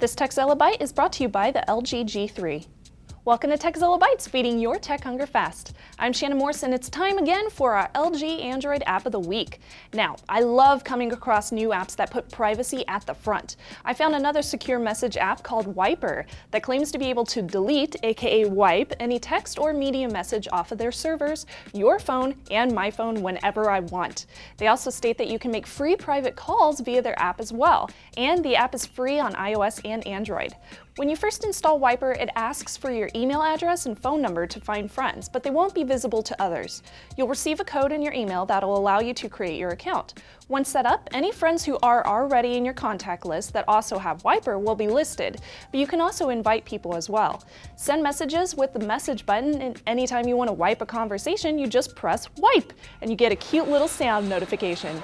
This TechZilla bite is brought to you by the LG G3. Welcome to TechZilla Bites, feeding your tech hunger fast. I'm Shannon Morse, and It's time again for our LG Android App of the Week. Now, I love coming across new apps that put privacy at the front. I found another secure message app called Wiper that claims to be able to delete, aka wipe, any text or media message off of their servers, your phone, and my phone whenever I want. They also state that you can make free private calls via their app as well, and the app is free on iOS and Android. When you first install Wiper, it asks for your email address and phone number to find friends, but they won't be visible to others. You'll receive a code in your email that'll allow you to create your account. Once set up, any friends who are already in your contact list that also have Wiper will be listed, but you can also invite people as well. Send messages with the message button, and anytime you want to wipe a conversation, you just press wipe, and you get a cute little sound notification.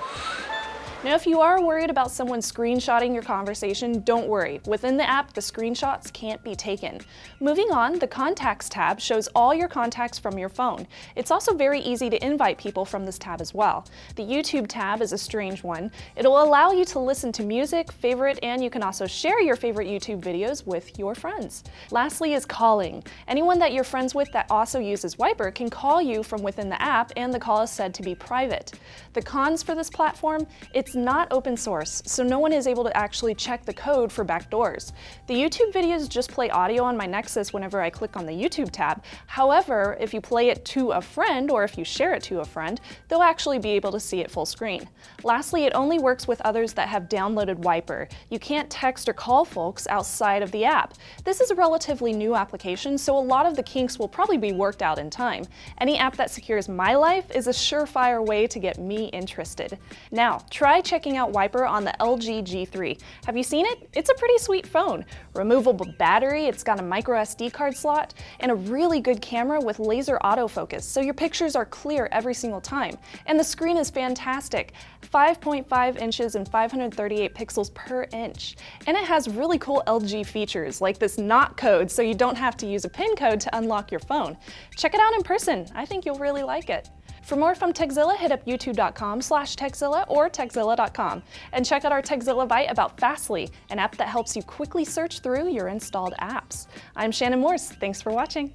Now, if you are worried about someone screenshotting your conversation, don't worry. Within the app, the screenshots can't be taken. Moving on, the Contacts tab shows all your contacts from your phone. It's also very easy to invite people from this tab as well. The YouTube tab is a strange one. It'll allow you to listen to music, favorite, and you can also share your favorite YouTube videos with your friends. Lastly is calling. Anyone that you're friends with that also uses Wiper can call you from within the app and the call is said to be private. The cons for this platform, it's not open source, so no one is able to actually check the code for backdoors. The YouTube videos just play audio on my Nexus whenever I click on the YouTube tab. However, if you play it to a friend or if you share it to a friend, they'll actually be able to see it full screen. Lastly, it only works with others that have downloaded Wiper. You can't text or call folks outside of the app. This is a relatively new application, so a lot of the kinks will probably be worked out in time. Any app that secures my life is a surefire way to get me interested. Now, try try checking out Wiper on the LG G3. Have you seen it? It's a pretty sweet phone. Removable battery, it's got a micro SD card slot, and a really good camera with laser autofocus, so your pictures are clear every single time. And the screen is fantastic, 5.5 inches and 538 pixels per inch. And it has really cool LG features, like this not code, so you don't have to use a pin code to unlock your phone. Check it out in person, I think you'll really like it. For more from Techzilla, hit up youtube.com slash techzilla or techzilla.com. And check out our Techzilla Bite about Fastly, an app that helps you quickly search through your installed apps. I'm Shannon Morse. Thanks for watching.